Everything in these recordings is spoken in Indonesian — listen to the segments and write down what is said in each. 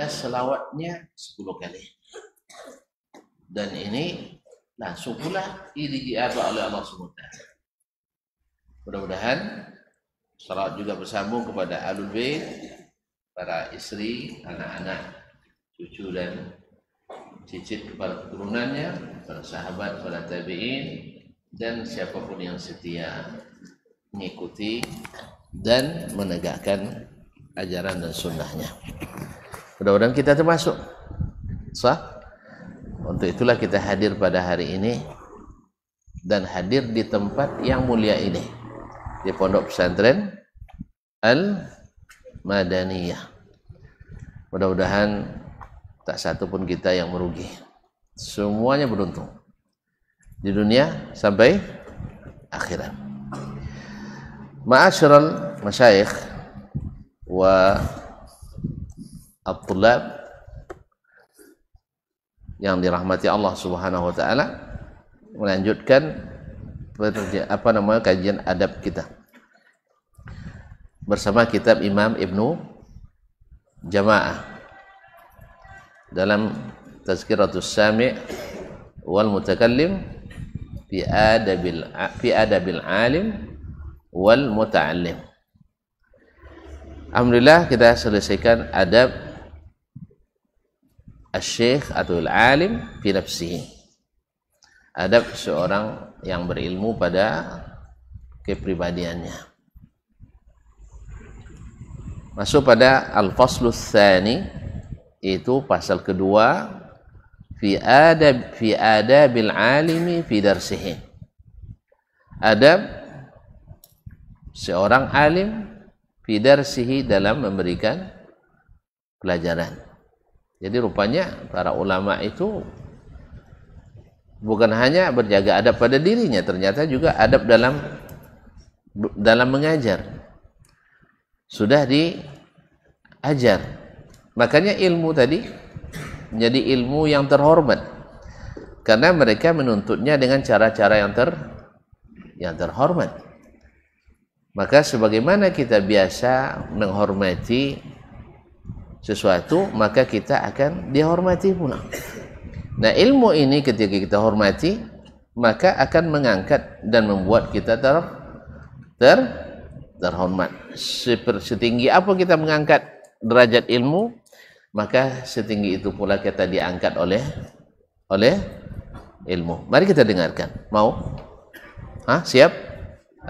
selawatnya 10 kali. Dan ini langsung pula ini diaba oleh Allah SWT. Mudah-mudahan salawat juga bersambung kepada alul bait, para istri, anak-anak, cucu dan cicit kepada keturunannya, para sahabat, para tabi'in, dan siapapun yang setia mengikuti dan menegakkan ajaran dan sunnahnya. Mudah-mudahan kita termasuk. Sah? Untuk itulah kita hadir pada hari ini dan hadir di tempat yang mulia ini di Pondok Pesantren Al Madaniyah. Mudah-mudahan tak satu pun kita yang merugi. Semuanya beruntung di dunia sampai akhirat. Ma'asyiral masyayikh wa at-tulab yang dirahmati Allah Subhanahu wa taala melanjutkan apa namanya kajian adab kita bersama kitab Imam Ibnu Jamaah dalam Tazkiratus Sami' wal Mutakallim fi adabil fi adabil alim wal muta'allim Alhamdulillah kita selesaikan adab Asyikh atau alim fi nafsihi. Adab seorang yang berilmu pada kepribadiannya. Masuk pada al-faslus tsani itu pasal kedua fi adab fi adabil alimi fi darsihi. Adab seorang alim fi darsihi dalam memberikan pelajaran. Jadi rupanya para ulama itu bukan hanya berjaga adab pada dirinya, ternyata juga adab dalam dalam mengajar. Sudah diajar. Makanya ilmu tadi menjadi ilmu yang terhormat. Karena mereka menuntutnya dengan cara-cara yang ter yang terhormat. Maka sebagaimana kita biasa menghormati sesuatu maka kita akan dihormati pula nah ilmu ini ketika kita hormati maka akan mengangkat dan membuat kita ter ter terhormat setinggi apa kita mengangkat derajat ilmu maka setinggi itu pula kita diangkat oleh oleh ilmu mari kita dengarkan mau Hah, siap?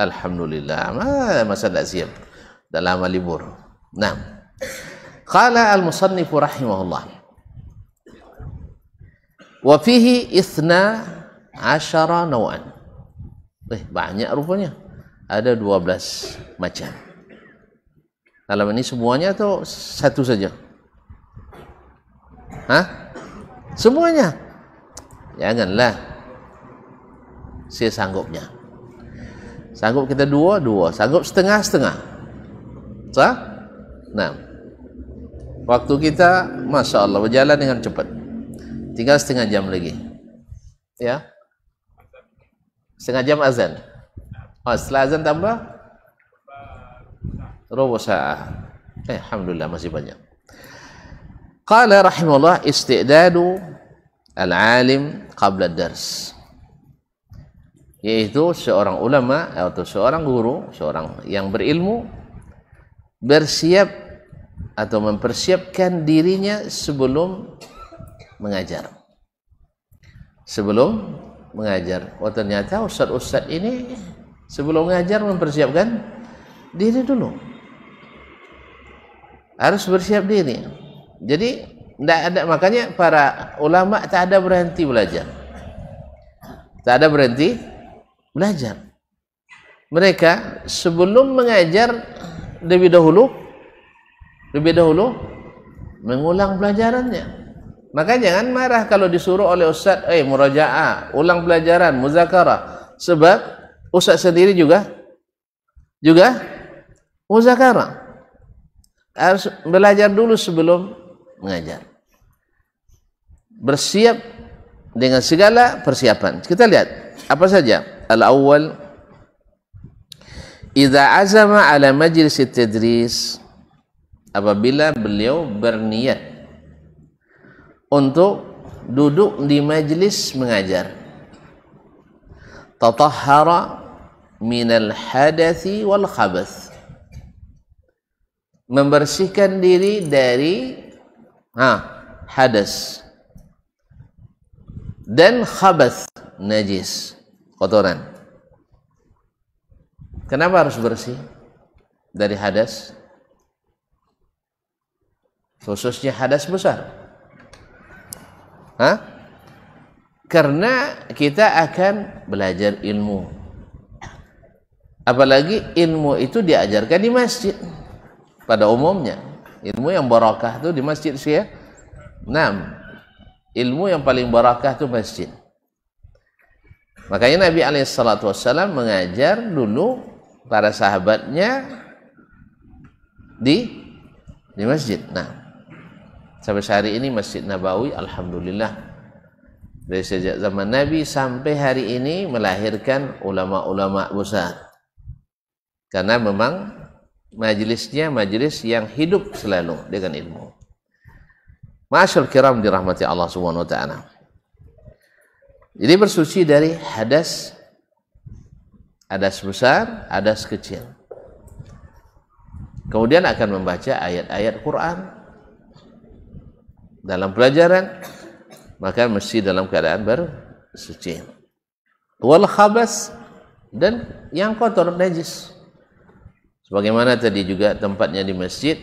Alhamdulillah. Ah, masa tak siap? Dah lama libur. Nah. Qala al-musannifu rahimahullah. Wa fihi ithna asyara nawan. Eh, banyak rupanya. Ada 12 macam. Dalam ini semuanya atau satu saja? Hah? Semuanya? Janganlah. Saya sanggupnya. Sanggup kita dua, dua. Sanggup setengah, setengah. Sah? Nah. Waktu kita, masya Allah, berjalan dengan cepat. Tinggal setengah jam lagi. Ya, setengah jam azan. Oh, setelah azan tambah robo sa'ah. Eh, Alhamdulillah masih banyak. Qala rahimahullah istidadu al-alim qabla dars. Yaitu seorang ulama atau seorang guru, seorang yang berilmu bersiap atau mempersiapkan dirinya sebelum mengajar. Sebelum mengajar. Oh ternyata ustaz-ustaz ini sebelum mengajar mempersiapkan diri dulu. Harus bersiap diri. Jadi tidak ada makanya para ulama tak ada berhenti belajar. Tak ada berhenti belajar. Mereka sebelum mengajar lebih dahulu lebih dahulu mengulang pelajarannya maka jangan marah kalau disuruh oleh ustaz eh murajaah ulang pelajaran muzakarah sebab ustaz sendiri juga juga muzakarah harus belajar dulu sebelum mengajar bersiap dengan segala persiapan kita lihat apa saja al awal idza azama ala majlis tadris apabila beliau berniat untuk duduk di majelis mengajar tatahhara minal hadathi wal khabath membersihkan diri dari ah, hadas dan khabath najis kotoran kenapa harus bersih dari hadas khususnya hadas besar Hah? karena kita akan belajar ilmu apalagi ilmu itu diajarkan di masjid pada umumnya ilmu yang barakah itu di masjid sih ya enam ilmu yang paling barakah itu masjid makanya Nabi SAW mengajar dulu para sahabatnya di di masjid nah Sampai sehari ini Masjid Nabawi alhamdulillah dari sejak zaman Nabi sampai hari ini melahirkan ulama-ulama besar. Karena memang majelisnya majelis yang hidup selalu dengan ilmu. Masyur kiram dirahmati Allah subhanahu wa ta'ala. Jadi bersuci dari hadas hadas besar, hadas kecil. Kemudian akan membaca ayat-ayat Quran dalam pelajaran maka mesti dalam keadaan bersuci wal khabas dan yang kotor najis sebagaimana tadi juga tempatnya di masjid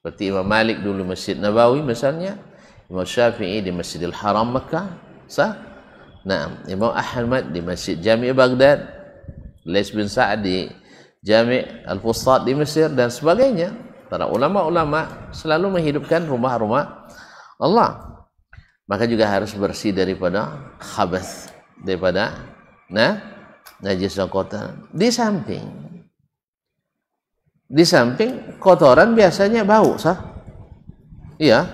seperti Imam Malik dulu Masjid Nabawi misalnya Imam Syafi'i di Masjidil Haram Mekah sah nah Imam Ahmad di Masjid Jami' Baghdad Lais bin Sa'ad di Jami' Al-Fusat di Mesir dan sebagainya para ulama-ulama selalu menghidupkan rumah-rumah Allah. Maka juga harus bersih daripada khabas, daripada nah najis dan kotoran. Di samping di samping kotoran biasanya bau sah. Iya.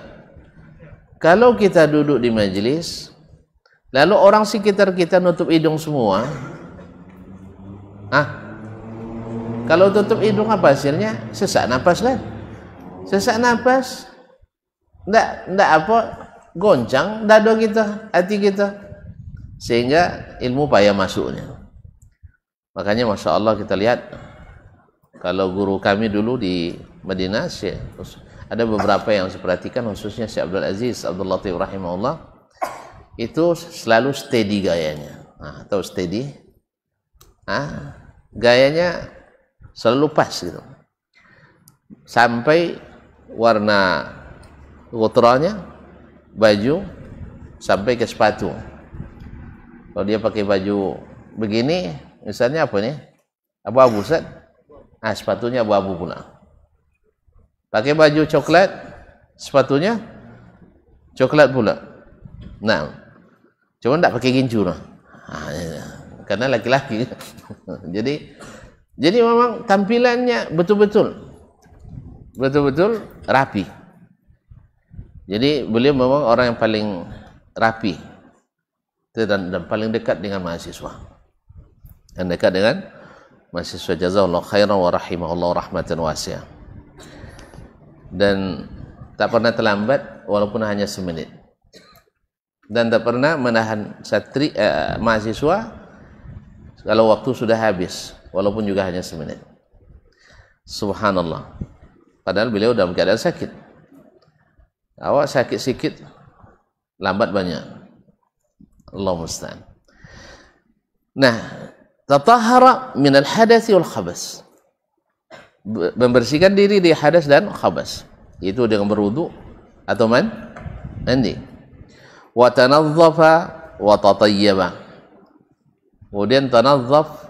Kalau kita duduk di majelis lalu orang sekitar kita nutup hidung semua. Ah, kalau tutup hidung apa hasilnya? Sesak nafas lah. Kan? Sesak nafas, Ndak ndak apa goncang dado kita, hati kita. Sehingga ilmu payah masuknya. Makanya Masya Allah kita lihat kalau guru kami dulu di Madinah ada beberapa yang saya perhatikan khususnya Syekh Abdul Aziz Abdul Latif rahimahullah itu selalu steady gayanya. Nah, tahu steady? Ah, gayanya selalu pas gitu sampai warna kotorannya baju sampai ke sepatu kalau dia pakai baju begini misalnya apa nih abu-abu set ah sepatunya abu-abu pula pakai baju coklat sepatunya coklat pula nah cuma tidak pakai gincu lah. Ah, iya, iya. karena laki-laki jadi jadi memang tampilannya betul-betul betul-betul rapi. Jadi beliau memang orang yang paling rapi dan, dan paling dekat dengan mahasiswa. Dan dekat dengan mahasiswa jazahullah khairan wa rahimahullah rahmatan wasiah. Dan tak pernah terlambat walaupun hanya semenit. Dan tak pernah menahan satri eh, mahasiswa kalau waktu sudah habis walaupun juga hanya semenit. Subhanallah. Padahal beliau dalam keadaan sakit. Awak sakit sikit, lambat banyak. Allah musta'an. Nah, tatahara min al hadas wal khabas. Membersihkan diri di hadas dan khabas. Itu dengan berwudu atau man? Mandi. Wa tanazzafa wa tatayyaba. Kemudian tanazzaf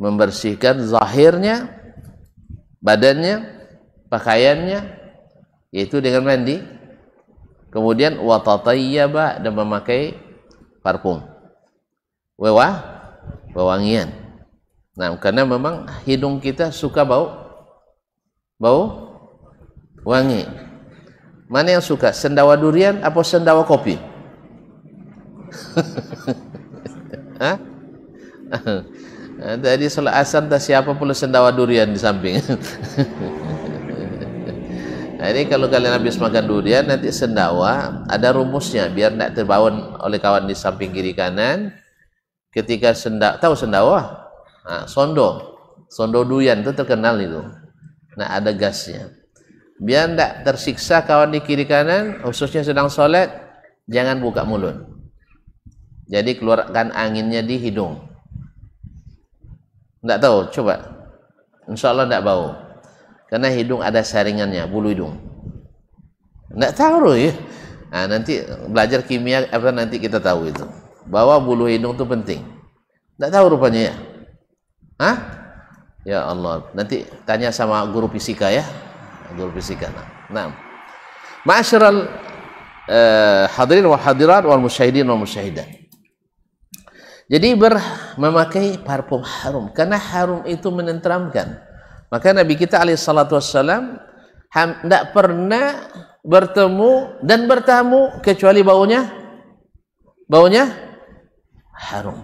membersihkan zahirnya, badannya, pakaiannya, yaitu dengan mandi. Kemudian watatayyaba dan memakai parfum. Wewah, wewangian. Nah, karena memang hidung kita suka bau bau wangi. Mana yang suka? Sendawa durian atau sendawa kopi? Jadi eh, sholat asar dah siapa pula sendawa durian di samping. nah, ini kalau kalian habis makan durian nanti sendawa ada rumusnya biar tidak terbawa oleh kawan di samping kiri kanan. Ketika sendak tahu sendawa? Nah, sondo, sondo durian itu terkenal itu. Nah ada gasnya. Biar tidak tersiksa kawan di kiri kanan, khususnya sedang sholat, jangan buka mulut. Jadi keluarkan anginnya di hidung. Tidak tahu, coba. Insya Allah tidak bau. Karena hidung ada saringannya, bulu hidung. Tidak tahu ya. Nah, nanti belajar kimia apa nanti kita tahu itu. Bahwa bulu hidung itu penting. Tidak tahu rupanya ya. Hah? Ya Allah, nanti tanya sama guru fisika ya. Guru fisika. Nah, nah. Ma'asyiral eh, hadirin wal hadirat wal musyahidin wal musyahidat. Jadi ber, memakai parfum harum karena harum itu menenteramkan. Maka Nabi kita alaihi salatu wassalam tidak pernah bertemu dan bertamu kecuali baunya baunya harum.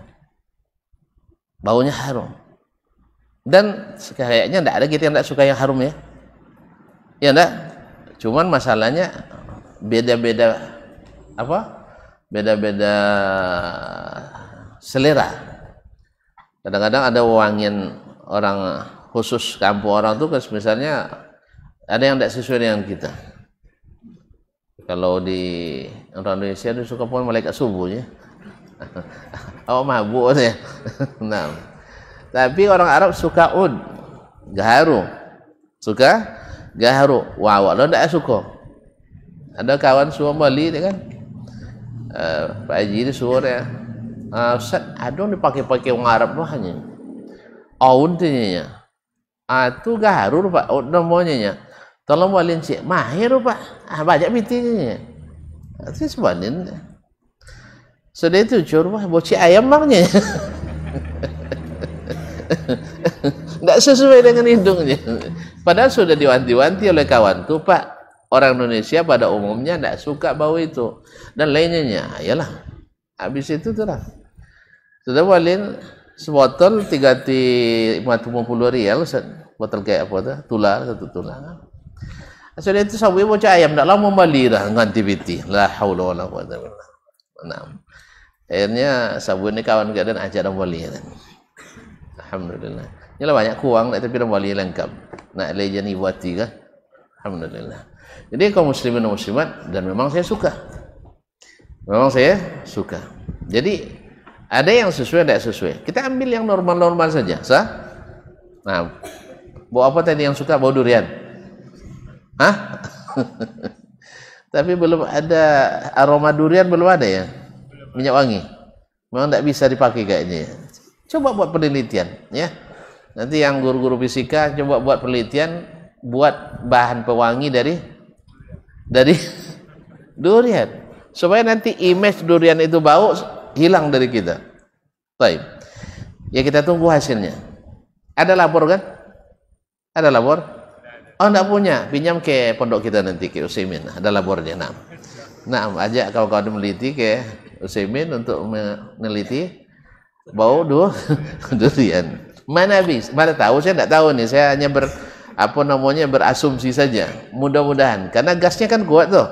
Baunya harum. Dan kayaknya tidak ada kita yang tidak suka yang harum ya. Ya enggak? Cuman masalahnya beda-beda apa? Beda-beda selera. Kadang-kadang ada wangian orang khusus kampung orang tuh kan misalnya ada yang tidak sesuai dengan kita. Kalau di Indonesia itu suka pun malaikat subuhnya. oh mabuk ya. nah. Tapi orang Arab suka ud, gaharu. Suka gaharu. Wow, lo tidak suka. Ada kawan semua beli kan. Uh, Pak Haji ini suruh ya Ah, set aduh dipakai-pakai wong Arab mah hanya aun tinya atu ah, gaharu pak oh, namanya nya tolong walin si mahir pak ah banyak pitinya itu ah, sebanin ya. sudah itu curah boci ayam maknya tidak sesuai dengan hidungnya padahal sudah diwanti-wanti oleh kawan tuh pak orang Indonesia pada umumnya tidak suka bau itu dan lainnya ya lah habis itu terang Sudah walin sebotol tiga ti empat puluh rial botol kayak apa tu? Tular satu tular. So dia tu sawi macam ayam dah lama membeli dah dengan TVT. La haula wala quwata illa Akhirnya Sabu ni kawan kita dan ajak dan wali. Alhamdulillah. Inilah banyak kuang lah tapi dan wali lengkap. Nak lejani buat tiga. Alhamdulillah. Jadi kau muslimin muslimat dan memang saya suka. Memang saya suka. Jadi Ada yang sesuai, tidak sesuai. Kita ambil yang normal-normal saja, sah? Nah, bau apa tadi yang suka? Bau durian? Hah? Tapi belum ada aroma durian belum ada ya? Minyak wangi? Memang tidak bisa dipakai kayaknya ya. Coba buat penelitian ya. Nanti yang guru-guru fisika coba buat penelitian buat bahan pewangi dari dari durian supaya nanti image durian itu bau hilang dari kita. Baik. Ya kita tunggu hasilnya. Ada lapor kan? Ada lapor? Oh, enggak punya. Pinjam ke pondok kita nanti ke Usimin. Ada lapornya. Nah. Nah, aja kalau kau meneliti ke Usimin untuk meneliti bau du durian. Mana bis? Mana tahu? Saya enggak tahu nih. Saya hanya ber apa namanya berasumsi saja. Mudah-mudahan karena gasnya kan kuat tuh.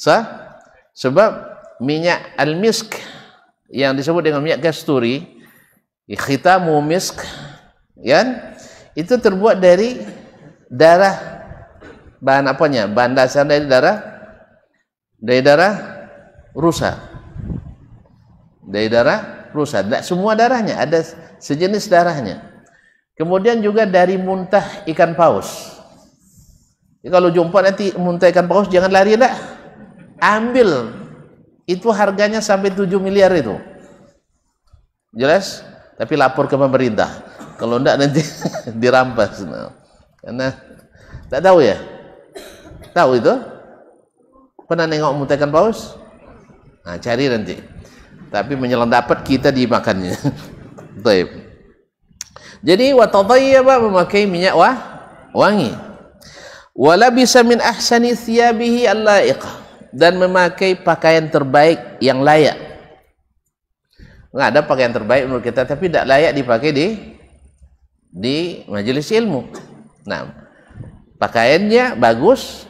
Sah? Sebab minyak al-misk yang disebut dengan minyak kasturi khitamu misk ya itu terbuat dari darah bahan apanya bahan dasar dari darah dari darah rusa dari darah rusa tidak nah, semua darahnya ada sejenis darahnya kemudian juga dari muntah ikan paus Jadi kalau jumpa nanti muntah ikan paus jangan lari dah ambil itu harganya sampai 7 miliar itu. Jelas? Tapi lapor ke pemerintah. Kalau enggak nanti dirampas. Karena tak tahu ya? Tahu itu? Pernah nengok mutekan paus? Nah, cari nanti. Tapi menyelam dapat kita dimakannya. Baik. Jadi ya tatayyaba memakai minyak wah wangi. Wa min ahsani thiyabihi al-la'iqah dan memakai pakaian terbaik yang layak. Nggak ada pakaian terbaik menurut kita, tapi tidak layak dipakai di di majelis ilmu. Nah, pakaiannya bagus,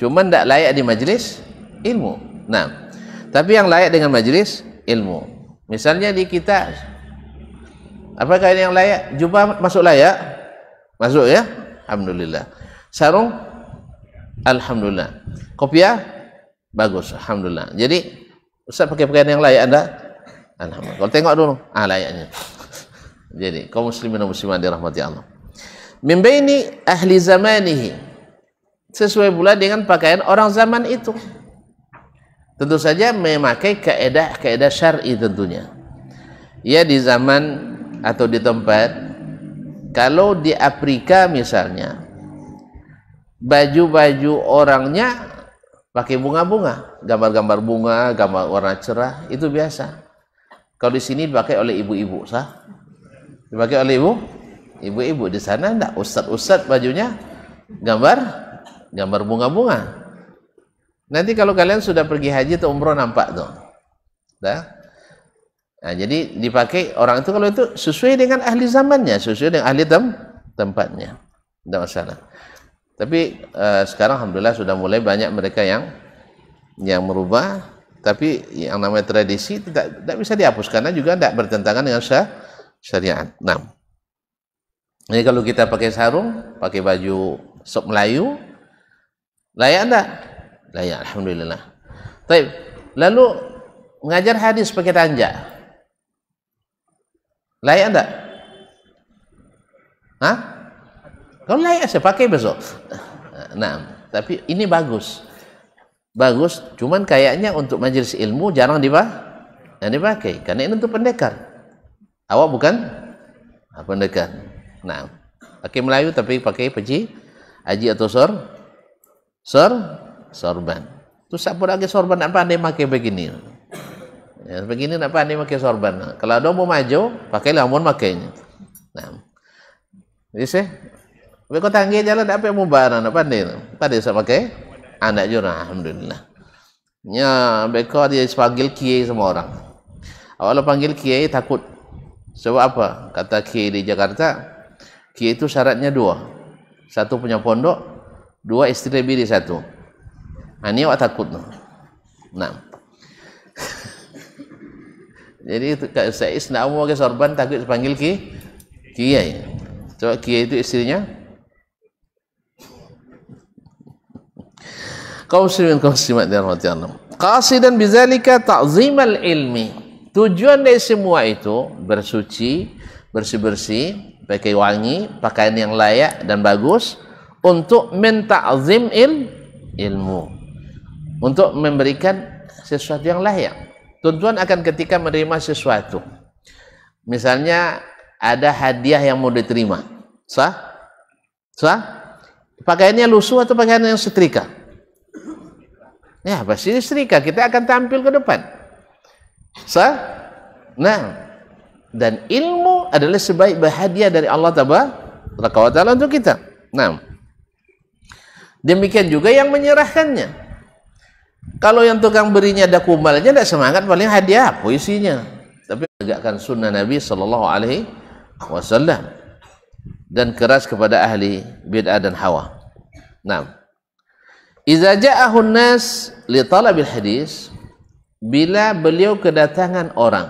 cuman tidak layak di majelis ilmu. Nah, tapi yang layak dengan majelis ilmu. Misalnya di kita, apakah ini yang layak? Jubah masuk layak? Masuk ya? Alhamdulillah. Sarung? Alhamdulillah. Kopiah? Bagus, alhamdulillah. Jadi Ustaz pakai pakaian yang layak Anda? Alhamdulillah. Kalau tengok dulu, ah layaknya. Jadi, kaum muslimin dan muslimat dirahmati Allah. Min ini ahli zamanihi. Sesuai pula dengan pakaian orang zaman itu. Tentu saja memakai kaedah-kaedah syar'i tentunya. Ya di zaman atau di tempat kalau di Afrika misalnya baju-baju orangnya pakai bunga-bunga, gambar-gambar bunga, gambar warna cerah, itu biasa. Kalau di sini dipakai oleh ibu-ibu, sah? Dipakai oleh ibu? Ibu-ibu di sana enggak ustad-ustad bajunya gambar gambar bunga-bunga. Nanti kalau kalian sudah pergi haji atau umroh nampak tuh. Nah, nah jadi dipakai orang itu kalau itu sesuai dengan ahli zamannya, sesuai dengan ahli tem tempatnya. Tidak masalah. Tapi eh, sekarang alhamdulillah sudah mulai banyak mereka yang yang merubah tapi yang namanya tradisi tidak, tidak bisa dihapus karena juga tidak bertentangan dengan syah, syariat. Nah, jadi kalau kita pakai sarung, pakai baju sok Melayu, layak anda? Layak, alhamdulillah. Tapi lalu mengajar hadis pakai tanja, layak anda? Hah? Kalau layak saya pakai besok. Nah, tapi ini bagus. Bagus, cuman kayaknya untuk majlis ilmu jarang eh, dipakai. Yang dipakai karena ini untuk pendekar. Awak bukan ah, pendekar. Nah, pakai Melayu tapi pakai peci haji atau sor sor sorban. Tu siapa lagi sorban apa anda pakai begini. Ya, begini apa ada pakai sorban. Kalau ada mau maju, pakai mohon makainya. Nah. Eh? Ini sih, tapi kau tanggih jalan tak apa yang mubarak nak pandai tu. Pandai saya pakai. Anak jura. Alhamdulillah. Ya, beko dia panggil kiai semua orang. Awal panggil kiai takut. Sebab apa? Kata kiai di Jakarta, kiai itu syaratnya dua. Satu punya pondok, dua istri bini satu. Ini ha, awak takut. Nah. Jadi kat saya nak mau ke sorban takut dipanggil kiai. Kiai. Sebab kiai itu istrinya Qausi bin Kasih dan Qasidan takzim al ilmi. Tujuan dari semua itu bersuci, bersih-bersih, pakai wangi, pakaian yang layak dan bagus untuk mentakzim il, ilmu. Untuk memberikan sesuatu yang layak. Tuntuan akan ketika menerima sesuatu. Misalnya ada hadiah yang mau diterima. Sah? Sah? Pakaiannya lusuh atau pakaian yang setrika? Ya, nah, pasti serika kita akan tampil ke depan. Sah? Nah, dan ilmu adalah sebaik bahagia dari Allah taala untuk kita. Nah. Demikian juga yang menyerahkannya. Kalau yang tukang berinya ada kumalnya tidak semangat paling hadiah puisinya. Tapi tegakkan sunnah Nabi Shallallahu alaihi wasallam dan keras kepada ahli bid'ah dan hawa. Nah. Iza ja'ahun nas li talabil hadis bila beliau kedatangan orang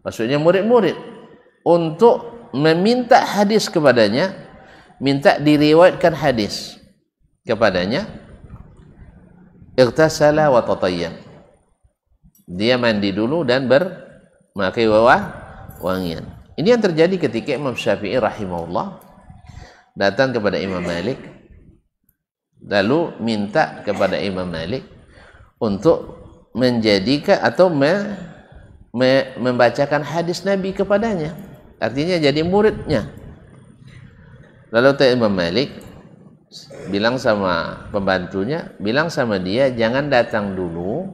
maksudnya murid-murid untuk meminta hadis kepadanya minta diriwayatkan hadis kepadanya Iqtasalah wa tatayyam dia mandi dulu dan bermakai wawah wangian ini yang terjadi ketika Imam Syafi'i rahimahullah datang kepada Imam Malik lalu minta kepada Imam Malik untuk menjadikan atau me, me, membacakan hadis Nabi kepadanya artinya jadi muridnya lalu Imam Malik bilang sama pembantunya bilang sama dia jangan datang dulu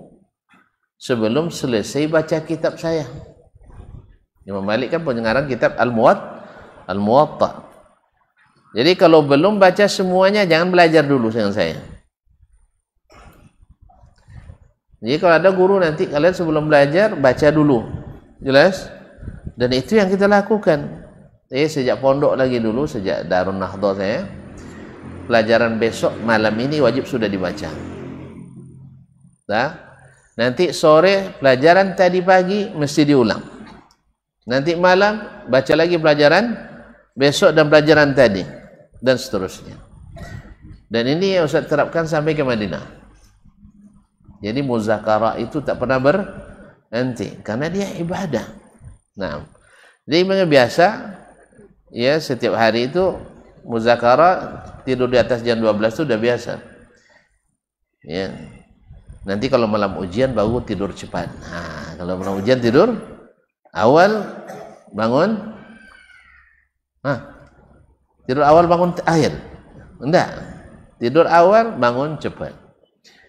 sebelum selesai baca kitab saya Imam Malik kan penyengaran kitab Al-Muwatta Al-Muwatta jadi kalau belum baca semuanya jangan belajar dulu dengan saya. Jadi kalau ada guru nanti kalian sebelum belajar baca dulu. Jelas? Dan itu yang kita lakukan. Eh sejak pondok lagi dulu sejak Darun Nahdhah saya. Pelajaran besok malam ini wajib sudah dibaca. Nah, nanti sore pelajaran tadi pagi mesti diulang. Nanti malam baca lagi pelajaran besok dan pelajaran tadi dan seterusnya. Dan ini yang Ustaz terapkan sampai ke Madinah. Jadi muzakarah itu tak pernah berhenti karena dia ibadah. Nah, jadi memang biasa ya setiap hari itu muzakarah tidur di atas jam 12 itu sudah biasa. Ya. Nanti kalau malam ujian baru tidur cepat. Nah, kalau malam ujian tidur awal bangun. Nah, Tidur awal bangun akhir. Enggak. Tidur awal bangun cepat.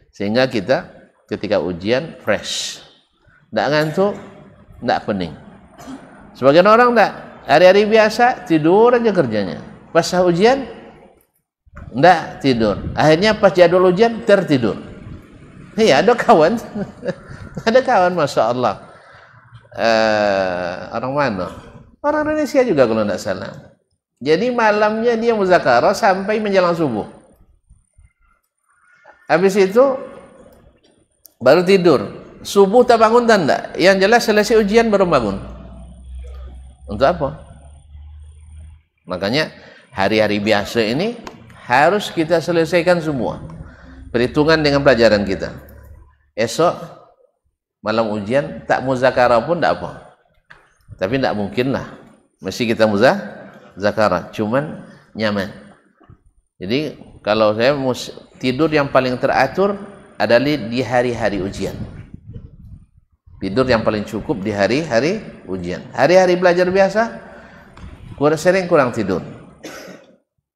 Sehingga kita ketika ujian fresh. Enggak ngantuk, enggak pening. Sebagian orang enggak. Hari-hari biasa tidur aja kerjanya. Pas ujian enggak tidur. Akhirnya pas jadwal ujian tertidur. Iya, ada kawan. ada kawan Masya Allah. Eh, orang mana? Orang Indonesia juga kalau enggak salah jadi malamnya dia muzakarah sampai menjelang subuh. Habis itu baru tidur. Subuh tak bangun tanda. Yang jelas selesai ujian baru bangun. Untuk apa? Makanya hari-hari biasa ini harus kita selesaikan semua. Perhitungan dengan pelajaran kita. Esok malam ujian tak muzakarah pun tak apa. Tapi tidak mungkin lah. Mesti kita muzakarah zakara, cuman nyaman. Jadi kalau saya mus tidur yang paling teratur adalah di hari-hari ujian. Tidur yang paling cukup di hari-hari ujian. Hari-hari belajar biasa kurang sering kurang tidur.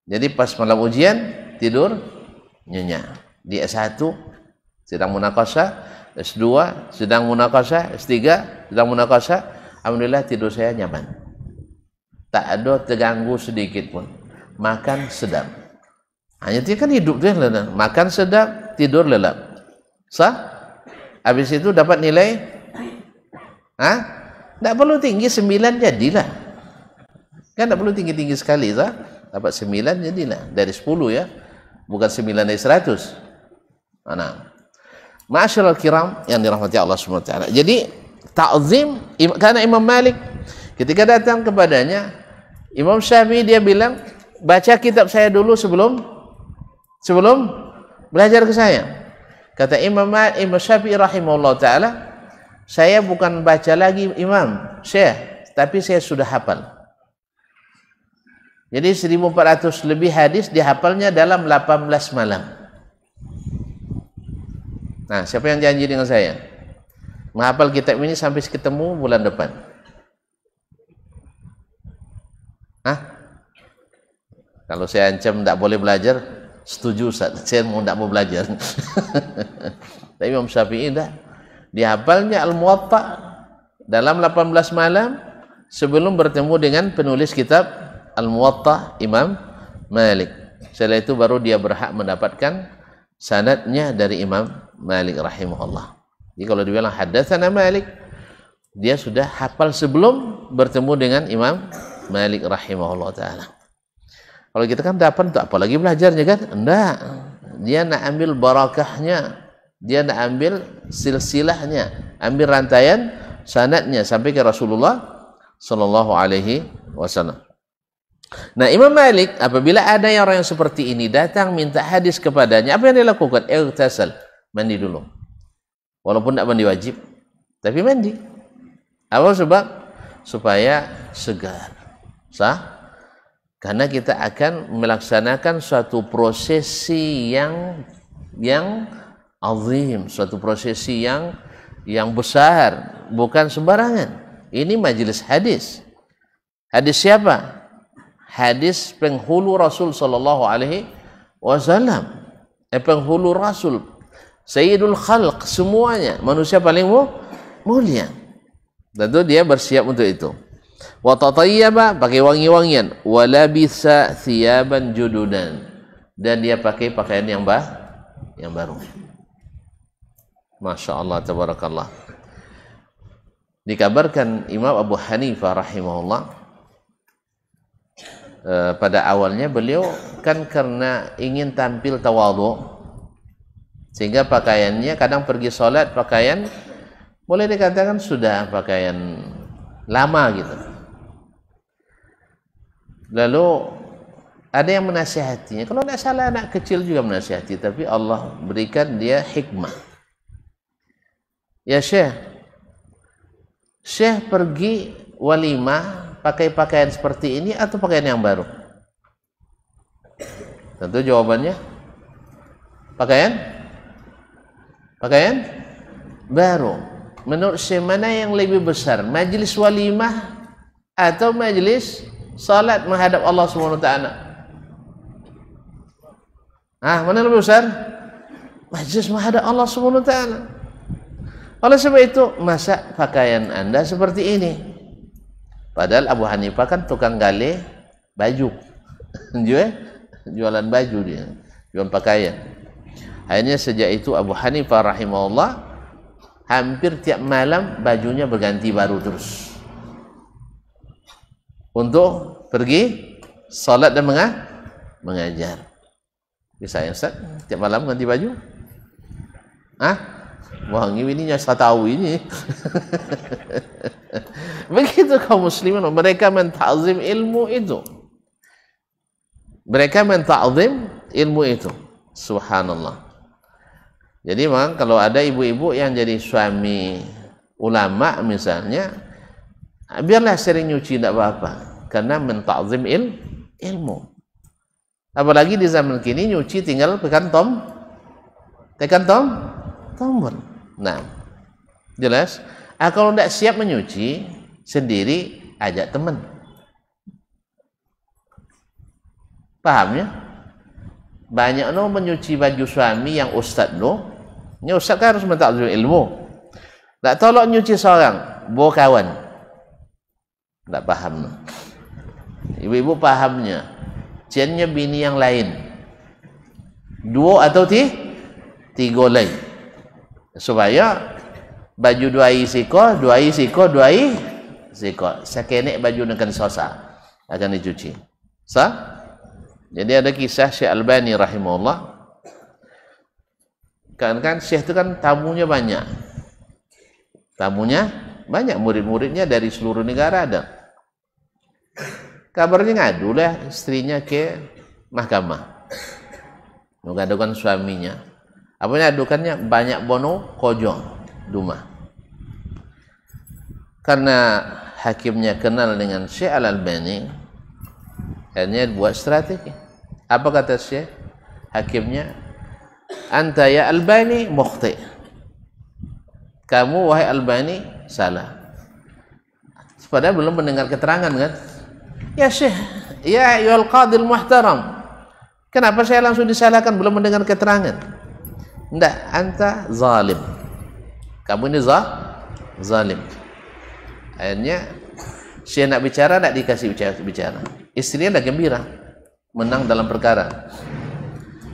Jadi pas malam ujian tidur nyenyak. Di S1 sedang munakasa, S2 sedang munakasa, S3 sedang munakasa. Alhamdulillah tidur saya nyaman tak ada terganggu sedikit pun makan sedap hanya dia kan hidup dia lelap makan sedap tidur lelap sah habis itu dapat nilai ah, tak perlu tinggi sembilan jadilah kan tak perlu tinggi-tinggi sekali sah dapat sembilan jadilah dari sepuluh ya bukan sembilan dari seratus mana Ma'asyiral kiram yang dirahmati Allah SWT. Jadi ta'zim karena Imam Malik ketika datang kepadanya Imam Syafi'i dia bilang baca kitab saya dulu sebelum sebelum belajar ke saya. Kata Imam Imam Syafi'i rahimahullah taala, saya bukan baca lagi Imam, Syekh, tapi saya sudah hafal. Jadi 1400 lebih hadis dihafalnya dalam 18 malam. Nah, siapa yang janji dengan saya? Menghafal kitab ini sampai ketemu bulan depan. Hah? Kalau saya ancam tidak boleh belajar, setuju Ustaz. Saya mau tidak mau belajar. Tapi Imam Syafi'i tidak. Dihafalnya Al-Muwatta dalam 18 malam sebelum bertemu dengan penulis kitab Al-Muwatta Imam Malik. Setelah itu baru dia berhak mendapatkan sanadnya dari Imam Malik rahimahullah. Jadi kalau dibilang hadatsana Malik, dia sudah hafal sebelum bertemu dengan Imam Malik rahimahullah taala. Kalau kita gitu kan dapat untuk apalagi belajarnya kan? Enggak. Dia nak ambil barakahnya, dia nak ambil silsilahnya, ambil rantaian sanatnya sampai ke Rasulullah sallallahu alaihi wasallam. Nah Imam Malik apabila ada yang orang yang seperti ini datang minta hadis kepadanya apa yang dia dilakukan? Ightasal mandi dulu. Walaupun tidak mandi wajib tapi mandi. Apa sebab? Supaya segar. Sah? Karena kita akan melaksanakan suatu prosesi yang yang azim, suatu prosesi yang yang besar, bukan sembarangan. Ini majelis hadis. Hadis siapa? Hadis penghulu Rasul sallallahu alaihi wasallam. Eh, penghulu Rasul, Sayyidul Khalq semuanya, manusia paling mulia. Tentu dia bersiap untuk itu wa tatayyaba pakai wangi-wangian wa labisa thiyaban jududan dan dia pakai pakaian yang bah yang baru Masya Allah tabarakallah dikabarkan Imam Abu Hanifah rahimahullah e, pada awalnya beliau kan karena ingin tampil tawadhu sehingga pakaiannya kadang pergi sholat pakaian boleh dikatakan sudah pakaian lama gitu Lalu ada yang menasihatinya. Kalau tidak salah anak kecil juga menasihati, tapi Allah berikan dia hikmah. Ya Syekh, Syekh pergi walimah pakai pakaian seperti ini atau pakaian yang baru? Tentu jawabannya pakaian pakaian baru. Menurut Syekh mana yang lebih besar, majelis walimah atau majelis salat menghadap Allah Subhanahu wa taala. Ah, mana lebih besar? Majlis menghadap Allah Subhanahu wa taala. Oleh sebab itu, masa pakaian Anda seperti ini. Padahal Abu Hanifah kan tukang gali baju. Jual eh? jualan baju dia, jualan pakaian. Hanya sejak itu Abu Hanifah rahimahullah hampir tiap malam bajunya berganti baru terus untuk pergi salat dan mengajar. mengajar. Bisa ya Ustaz? Tiap malam ganti baju? Hah? Wah, ini yang saya tahu ini. Begitu kaum muslimin, mereka mentazim ilmu itu. Mereka mentazim ilmu itu. Subhanallah. Jadi memang kalau ada ibu-ibu yang jadi suami ulama misalnya, biarlah sering nyuci tidak apa-apa karena mentakzim il, ilmu apalagi di zaman kini nyuci tinggal tekan tom tekan tom tombol nah jelas ah, kalau tidak siap menyuci sendiri ajak teman paham ya banyak no menyuci baju suami yang ustad no ini ustad kan harus mentakzim ilmu tak tolong nyuci seorang bawa kawan tak paham. ibu-ibu pahamnya. ciannya bini yang lain dua atau ti tiga lain supaya baju dua i siko dua i siko dua i siko sekenek baju dengan sosa akan dicuci sa jadi ada kisah Syekh Albani rahimahullah kan kan Syekh itu kan tamunya banyak tamunya banyak murid-muridnya dari seluruh negara ada kabarnya lah istrinya ke mahkamah mengadukan suaminya apa adukannya banyak bono kojong duma. karena hakimnya kenal dengan Syekh Al-Albani akhirnya buat strategi apa kata Syekh hakimnya anta ya Albani mukhti kamu wahai Albani salah padahal belum mendengar keterangan kan Ya Syekh, ya Yul Qadil Muhtaram. Kenapa saya langsung disalahkan belum mendengar keterangan? Tidak, anta zalim. Kamu ini za, zalim. Akhirnya, saya nak bicara, nak dikasih bicara. bicara. Istrinya dah gembira. Menang dalam perkara.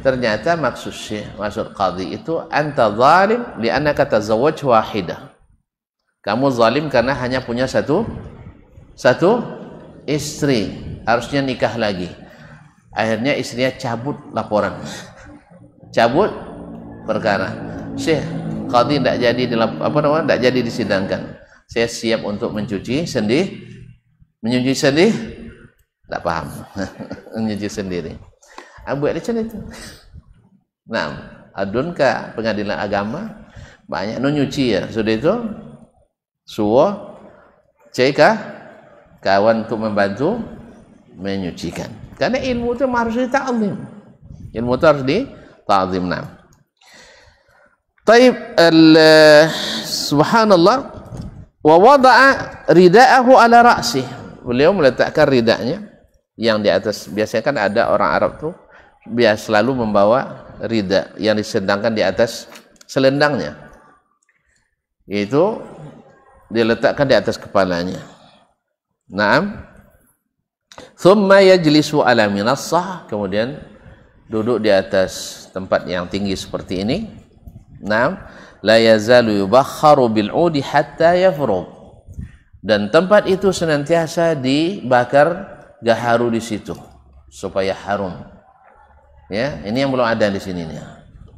Ternyata maksud Syekh, maksud Qadi itu, anta zalim di anna kata zawaj wahidah. Kamu zalim karena hanya punya satu, satu istri harusnya nikah lagi akhirnya istrinya cabut laporan cabut perkara Syekh kalau tidak jadi dalam apa namanya tidak jadi disidangkan saya siap untuk mencuci sendiri menyuci sendiri tidak paham menyuci sendiri Abu Ali itu nah adun ke pengadilan agama banyak nunyuci ya sudah itu suwo cekah kawan untuk membantu menyucikan. Karena ilmu itu harus dita'zim. Ilmu itu harus dita'zim. Nah. Taib al subhanallah wa wada'a rida'ahu ala ra'sih. Beliau meletakkan ridanya yang di atas. Biasanya kan ada orang Arab tuh biasa selalu membawa rida yang disendangkan di atas selendangnya. Itu diletakkan di atas kepalanya. Naam. Thumma yajlisu ala minassah, kemudian duduk di atas tempat yang tinggi seperti ini. Naam. La yazalu yubakharu bil udi hatta yafrub. Dan tempat itu senantiasa dibakar gaharu di situ supaya harum. Ya, ini yang belum ada di sini nih.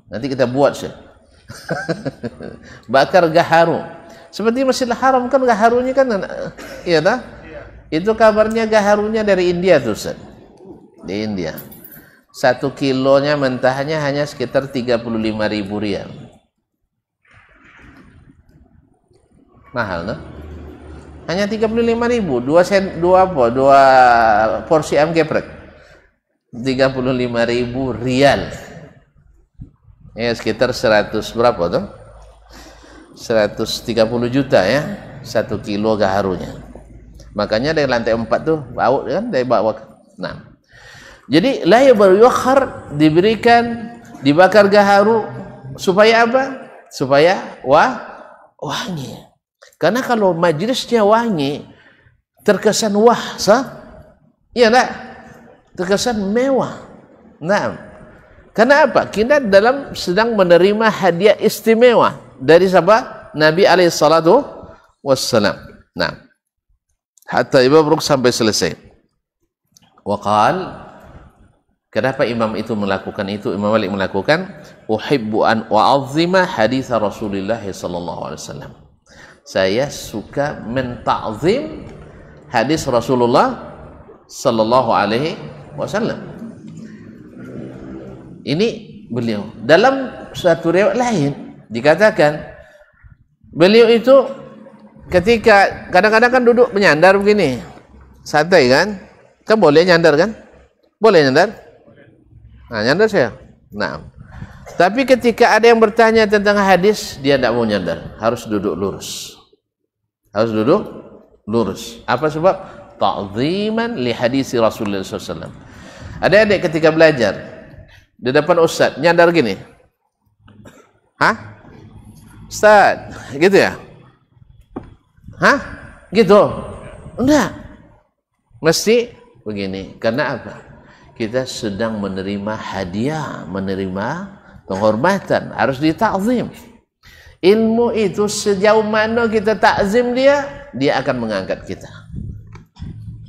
Nanti kita buat sih. bakar gaharu. Seperti masjid Haram kan gaharunya kan ya dah itu kabarnya gaharunya dari India tuh, Sen. Di India. Satu kilonya mentahnya hanya sekitar 35 ribu rial. Mahal, no? Hanya 35 ribu. Dua, sen, dua apa? Dua porsi am geprek. 35 ribu rial. Ya, sekitar 100 berapa tuh? 130 juta ya. Satu kilo gaharunya. Makanya dari lantai empat tu bau kan dari bawah ke enam. Jadi layu beriwakar diberikan dibakar gaharu supaya apa? Supaya wah wangi. Karena kalau majlisnya wangi terkesan wah sah. Ya nak Terkesan mewah. Nah, karena apa? Kita dalam sedang menerima hadiah istimewa dari siapa? Nabi Alaihissalam. Nah hatta ibabruk sampai selesai waqal kenapa imam itu melakukan itu imam Malik melakukan uhibbu an wa'azzima haditha rasulillah sallallahu alaihi wasallam saya suka menta'zim hadis rasulullah sallallahu alaihi wasallam ini beliau dalam satu riwayat lain dikatakan beliau itu ketika kadang-kadang kan duduk menyandar begini santai kan kan boleh nyandar kan boleh nyandar nah nyandar saya nah tapi ketika ada yang bertanya tentang hadis dia tidak mau nyandar harus duduk lurus harus duduk lurus apa sebab ta'ziman li hadisi Rasulullah SAW ada adik ketika belajar di depan ustaz nyandar gini Hah? Ustaz, gitu ya? Hah? Gitu? Enggak. Mesti begini. Karena apa? Kita sedang menerima hadiah, menerima penghormatan. Harus ditakzim. Ilmu itu sejauh mana kita takzim dia, dia akan mengangkat kita.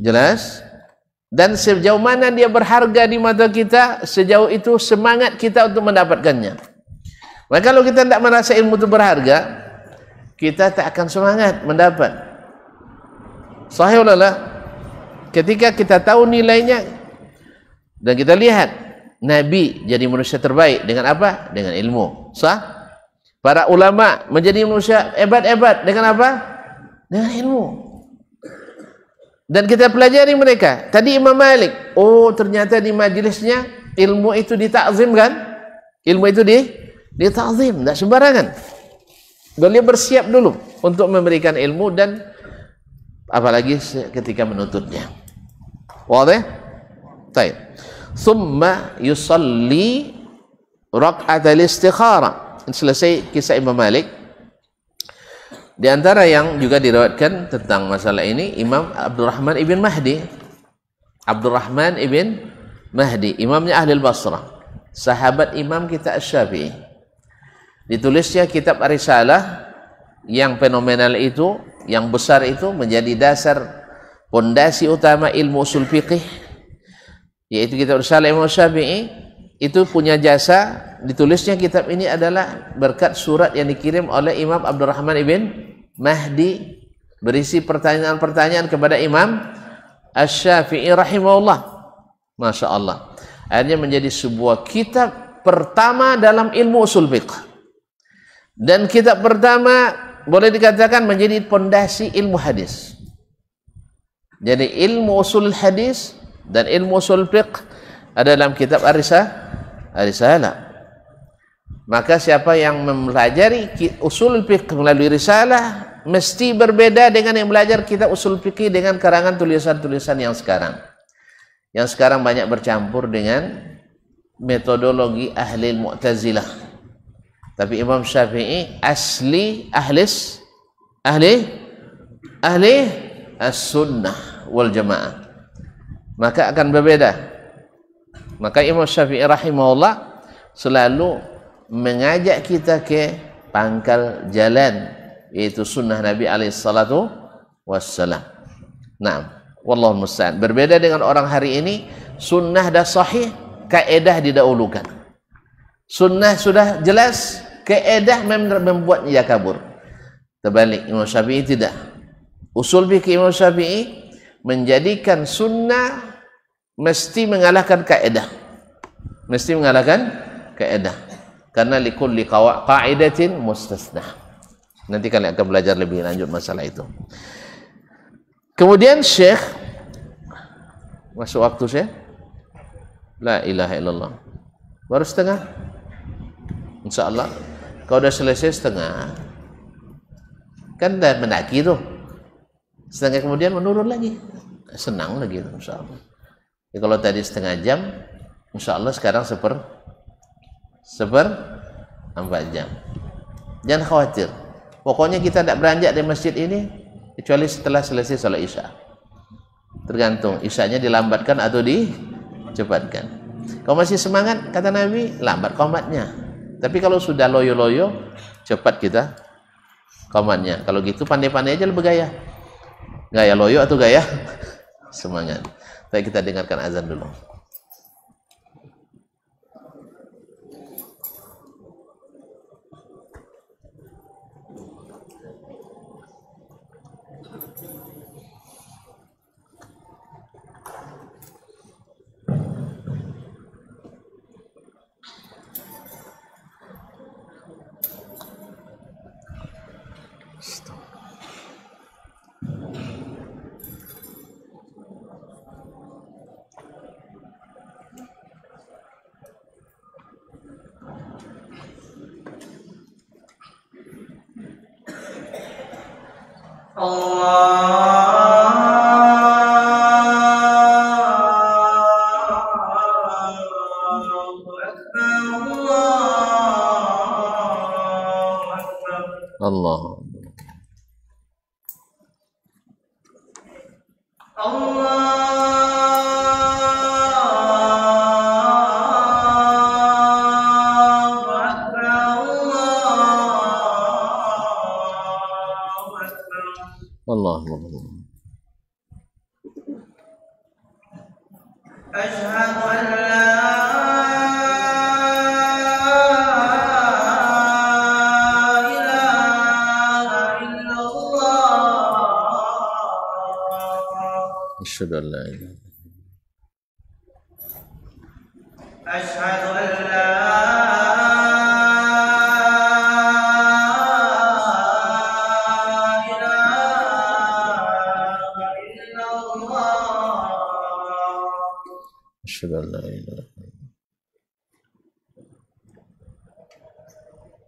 Jelas? Dan sejauh mana dia berharga di mata kita, sejauh itu semangat kita untuk mendapatkannya. Maka kalau kita tidak merasa ilmu itu berharga, kita tak akan semangat mendapat sahih ulala ketika kita tahu nilainya dan kita lihat Nabi jadi manusia terbaik dengan apa? dengan ilmu sah? para ulama menjadi manusia hebat-hebat dengan apa? dengan ilmu dan kita pelajari mereka tadi Imam Malik oh ternyata di majlisnya ilmu itu ditakzimkan ilmu itu di ditakzim tidak sembarangan Dan bersiap dulu untuk memberikan ilmu dan apalagi ketika menuntutnya. Wadih? Baik. Thumma yusalli rakaat al-istikhara. Selesai kisah Imam Malik. Di antara yang juga diriwayatkan tentang masalah ini Imam Abdurrahman ibn Mahdi. Abdurrahman ibn Mahdi, imamnya ahli Basrah. Sahabat imam kita Asy-Syafi'i. Ditulisnya kitab Risalah yang fenomenal itu, yang besar itu menjadi dasar pondasi utama ilmu usul fiqih yaitu kitab Risalah Imam Syafi'i itu punya jasa ditulisnya kitab ini adalah berkat surat yang dikirim oleh Imam Abdurrahman ibn Mahdi berisi pertanyaan-pertanyaan kepada Imam Asy-Syafi'i rahimahullah. Masya Allah. Akhirnya menjadi sebuah kitab pertama dalam ilmu usul fiqh. Dan kitab pertama boleh dikatakan menjadi pondasi ilmu hadis. Jadi ilmu usul hadis dan ilmu usul fiqh ada dalam kitab Arisah Arisalah. Maka siapa yang mempelajari usul fiqh melalui risalah mesti berbeda dengan yang belajar kitab usul fiqh dengan karangan tulisan-tulisan yang sekarang. Yang sekarang banyak bercampur dengan metodologi ahli mu'tazilah. Tapi Imam Syafi'i asli ahlis ahli ahli as-sunnah wal jamaah. Maka akan berbeda. Maka Imam Syafi'i rahimahullah selalu mengajak kita ke pangkal jalan yaitu sunnah Nabi alaihi salatu wassalam. Nah, wallahu musta'an. Berbeda dengan orang hari ini, sunnah dah sahih, kaedah didahulukan. Sunnah sudah jelas, keedah membuat ia kabur terbalik Imam Syafi'i tidak usul fikir Imam Syafi'i menjadikan sunnah mesti mengalahkan kaedah mesti mengalahkan kaedah karena likul liqawa qaidatin mustasnah nanti kalian akan belajar lebih lanjut masalah itu kemudian syekh masuk waktu syekh la ilaha illallah baru setengah insyaallah Kalau udah selesai setengah, kan udah mendaki tuh. Setengah kemudian menurun lagi. Senang lagi tuh, insya Allah. Ya, kalau tadi setengah jam, insya Allah sekarang seper seper empat jam. Jangan khawatir. Pokoknya kita tidak beranjak di masjid ini kecuali setelah selesai sholat isya. Tergantung isyanya dilambatkan atau dicepatkan. Kalau masih semangat, kata Nabi, lambat komatnya. Tapi kalau sudah loyo-loyo, cepat kita komannya. Kalau gitu pandai-pandai aja lebih gaya. Gaya loyo atau gaya semangat. Baik kita dengarkan azan dulu.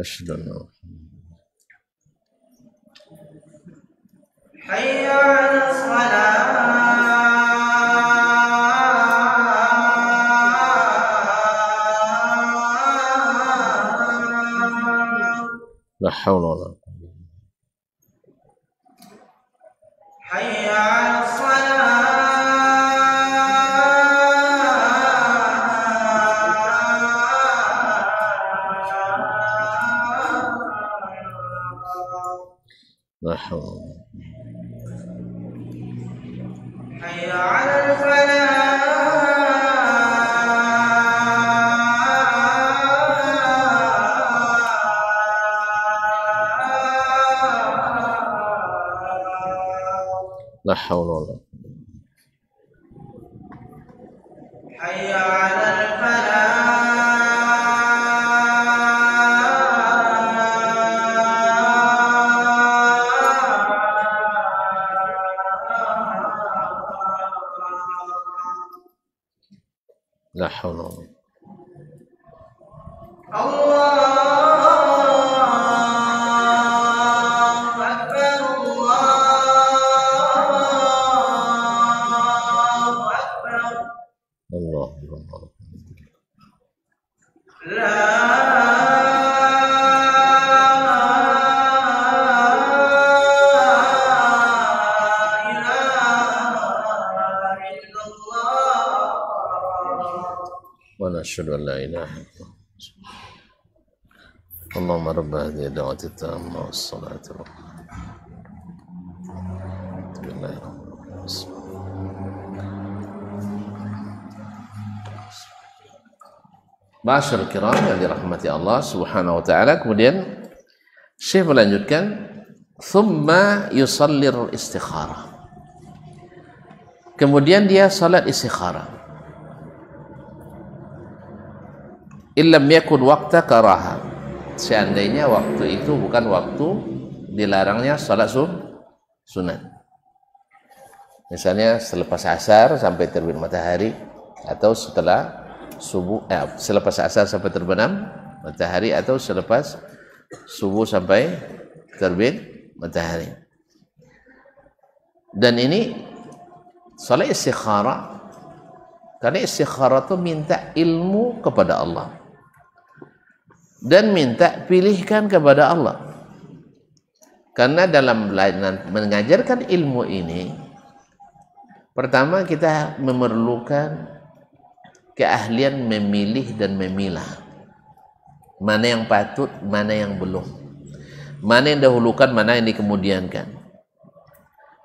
أن حي على الصلاة لا حول ولا الله الله لا ونشهد أن لا إله إلا الله اللهم رب هذه الدعوة التامة والصلاة والسلام Masyar kiram yang dirahmati Allah subhanahu wa ta'ala. Kemudian Syekh melanjutkan, Thumma yusallir istikharah. Kemudian dia salat istikharah. Illam yakun wakta karaha. Seandainya waktu itu bukan waktu dilarangnya salat sunat. Misalnya selepas asar sampai terbit matahari atau setelah subuh eh, selepas asar sampai terbenam matahari atau selepas subuh sampai terbit matahari. Dan ini salat istikhara karena istikhara itu minta ilmu kepada Allah dan minta pilihkan kepada Allah. Karena dalam mengajarkan ilmu ini, pertama kita memerlukan keahlian memilih dan memilah mana yang patut mana yang belum mana yang dahulukan mana yang dikemudiankan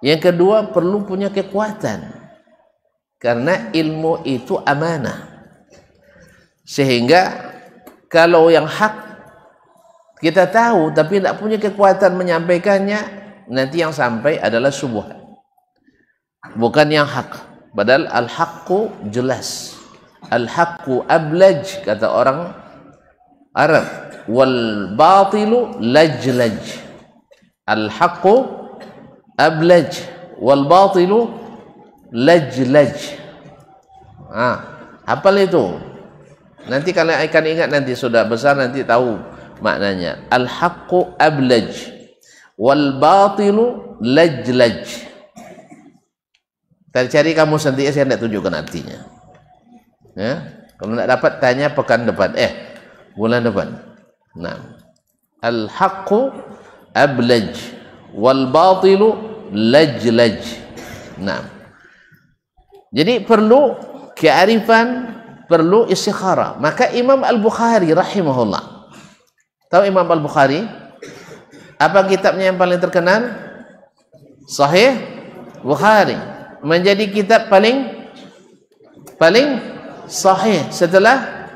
yang kedua perlu punya kekuatan karena ilmu itu amanah sehingga kalau yang hak kita tahu tapi tidak punya kekuatan menyampaikannya nanti yang sampai adalah subuh bukan yang hak padahal al-haqqu jelas al-haqqu ablaj kata orang Arab wal batilu lajlaj al-haqqu ablaj wal batilu lajlaj ah hafal itu nanti kalian akan ingat nanti sudah besar nanti tahu maknanya al-haqqu ablaj wal batilu lajlaj Tadi cari kamu sendiri saya tidak tunjukkan artinya. ya kalau nak dapat tanya pekan depan eh bulan depan nah al haqqu ablaj wal batilu lajlaj nah jadi perlu kearifan perlu istikhara maka imam al bukhari rahimahullah tahu imam al bukhari apa kitabnya yang paling terkenal sahih bukhari menjadi kitab paling paling sahih setelah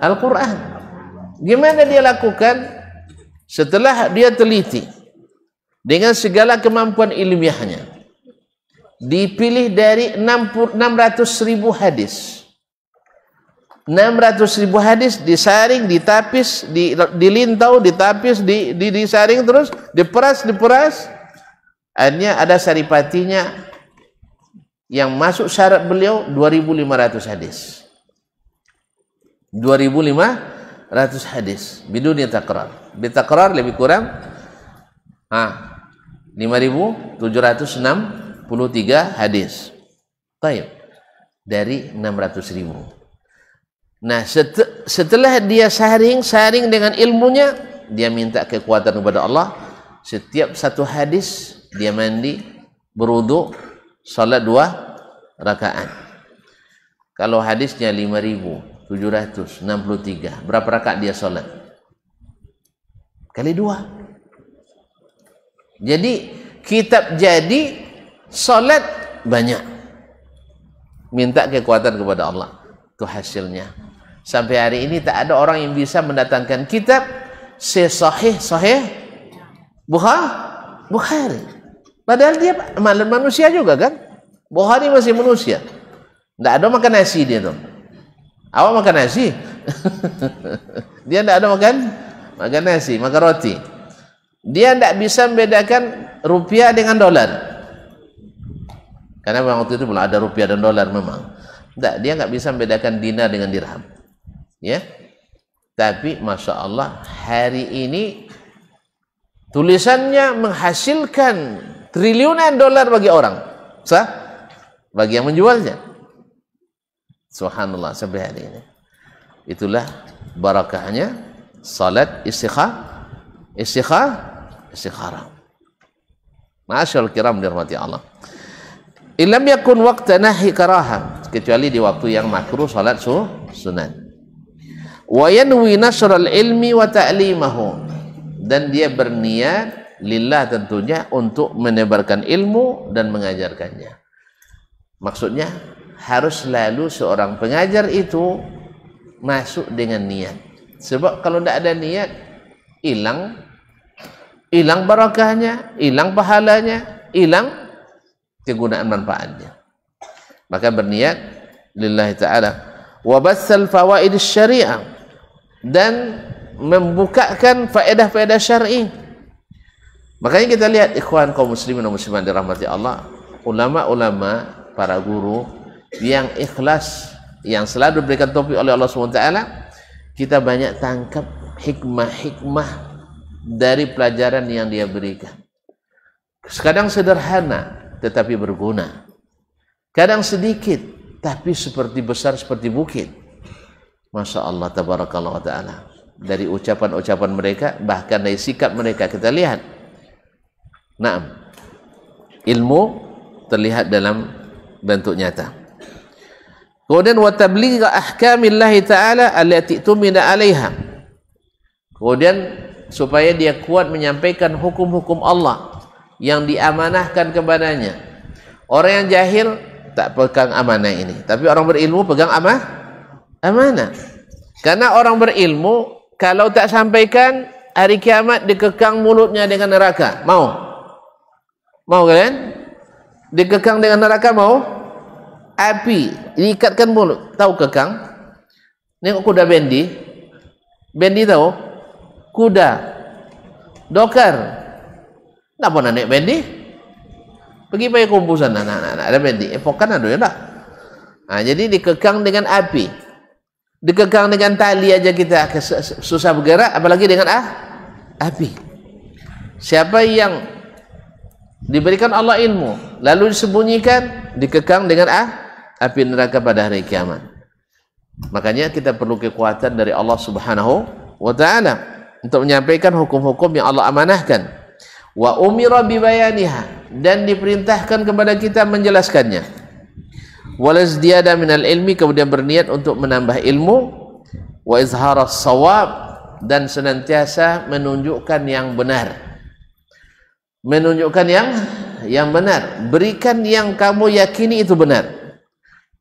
Al-Quran gimana dia lakukan setelah dia teliti dengan segala kemampuan ilmiahnya dipilih dari 600 ribu hadis 600 ribu hadis disaring, ditapis, dilintau, ditapis, di, di, disaring terus, diperas, diperas. Akhirnya ada saripatinya yang masuk syarat beliau 2500 hadis 2500 hadis biduni takrar bitakrar lebih kurang ah 5763 hadis Taib. dari 600 ribu nah setelah dia saring-saring dengan ilmunya dia minta kekuatan kepada Allah setiap satu hadis dia mandi beruduk salat dua rakaat. Kalau hadisnya 5763, berapa rakaat dia salat? Kali dua. Jadi kitab jadi salat banyak. Minta kekuatan kepada Allah. Itu hasilnya. Sampai hari ini tak ada orang yang bisa mendatangkan kitab sesahih sahih Bukhari. Bukhari. Padahal dia malam manusia juga kan? Bukhari masih manusia. Tidak ada makan nasi dia tu. Awak makan nasi? dia tidak ada makan makan nasi, makan roti. Dia tidak bisa membedakan rupiah dengan dolar. Karena waktu itu belum ada rupiah dan dolar memang. Tidak, dia tidak bisa membedakan dina dengan dirham. Ya, tapi masya Allah hari ini tulisannya menghasilkan Triliunan dolar bagi orang. Sah? Bagi yang menjualnya. Subhanallah sampai hari ini. Itulah barakahnya salat istikhah istikhah istikharah. Masyaallah kiram dirahmati Allah. Ilam yakun waktu nahi karahah kecuali di waktu yang makruh salat su sunat. Wa yanwi nasral ilmi wa ta'limahu dan dia berniat lillah tentunya untuk menebarkan ilmu dan mengajarkannya maksudnya harus selalu seorang pengajar itu masuk dengan niat sebab kalau tidak ada niat hilang hilang barakahnya hilang pahalanya hilang kegunaan manfaatnya maka berniat lillahi ta'ala wa bassal fawaid syariah dan membukakan faedah-faedah syariah Makanya kita lihat ikhwan kaum muslimin dan muslimat dirahmati Allah, ulama-ulama, para guru yang ikhlas, yang selalu diberikan topik oleh Allah SWT, kita banyak tangkap hikmah-hikmah dari pelajaran yang dia berikan. Kadang sederhana, tetapi berguna. Kadang sedikit, tapi seperti besar seperti bukit. Masya Allah, tabarakallah ta'ala. Dari ucapan-ucapan mereka, bahkan dari sikap mereka, kita lihat Naam. Ilmu terlihat dalam bentuk nyata. Kemudian wa tabligh ahkamillahi ta'ala allati tumina 'alayha. Kemudian supaya dia kuat menyampaikan hukum-hukum Allah yang diamanahkan kepadanya. Orang yang jahil tak pegang amanah ini, tapi orang berilmu pegang amanah. Amanah. Karena orang berilmu kalau tak sampaikan hari kiamat dikekang mulutnya dengan neraka. Mau? mau kalian dikekang dengan neraka mau api Ikatkan pun tahu kekang nengok kuda bendi bendi tahu kuda dokar tak pernah naik bendi pergi pergi kumpul sana nah, nah, nah, ada bendi epokan ada ya tak nah, ha, jadi dikekang dengan api dikekang dengan tali aja kita susah bergerak apalagi dengan ah api siapa yang diberikan Allah ilmu lalu disembunyikan dikekang dengan ah, api neraka pada hari kiamat makanya kita perlu kekuatan dari Allah subhanahu wa ta'ala untuk menyampaikan hukum-hukum yang Allah amanahkan wa umira bibayaniha dan diperintahkan kepada kita menjelaskannya walazdiyada minal ilmi kemudian berniat untuk menambah ilmu wa izhara sawab dan senantiasa menunjukkan yang benar menunjukkan yang yang benar. Berikan yang kamu yakini itu benar.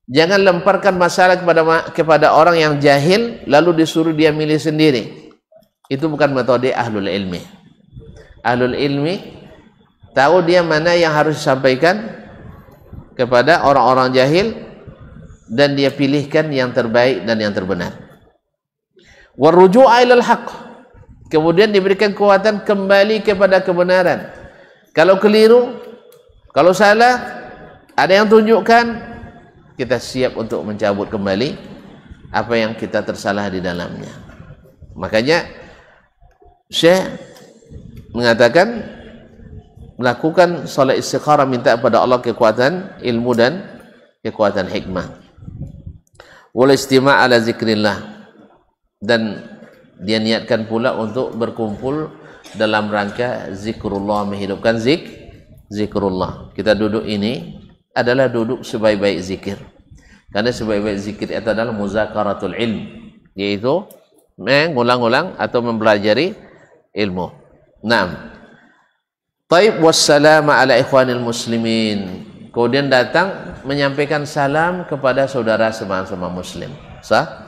Jangan lemparkan masalah kepada kepada orang yang jahil lalu disuruh dia milih sendiri. Itu bukan metode ahlul ilmi. Ahlul ilmi tahu dia mana yang harus disampaikan kepada orang-orang jahil dan dia pilihkan yang terbaik dan yang terbenar. Waruju'a ilal haqq. Kemudian diberikan kekuatan kembali kepada kebenaran. kalau keliru kalau salah ada yang tunjukkan kita siap untuk mencabut kembali apa yang kita tersalah di dalamnya makanya Syekh mengatakan melakukan solat istikharah minta kepada Allah kekuatan ilmu dan kekuatan hikmah wal istima' ala zikrillah dan dia niatkan pula untuk berkumpul dalam rangka zikrullah menghidupkan zik zikrullah. Kita duduk ini adalah duduk sebaik-baik zikir. Karena sebaik-baik zikir itu adalah muzakaratul ilm, yaitu mengulang-ulang atau mempelajari ilmu. Naam. Taib wassalamu ala ikhwanil muslimin. Kemudian datang menyampaikan salam kepada saudara sama muslim. Sah?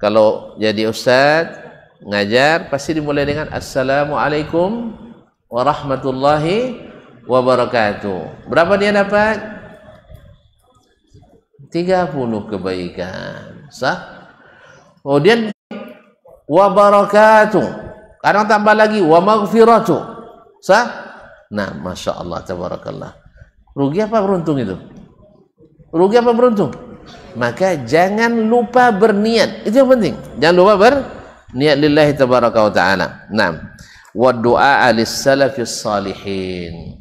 Kalau jadi ustaz, ngajar pasti dimulai dengan assalamualaikum warahmatullahi wabarakatuh. Berapa dia dapat? 30 kebaikan. Sah? Kemudian wabarakatuh. Kadang tambah lagi wa maghfiratuh. Sah? Nah, Masya Allah, tabarakallah. Rugi apa beruntung itu? Rugi apa beruntung? Maka jangan lupa berniat. Itu yang penting. Jangan lupa ber niat lillahi tabaraka wa ta'ala nah wa du'a alis salafis salihin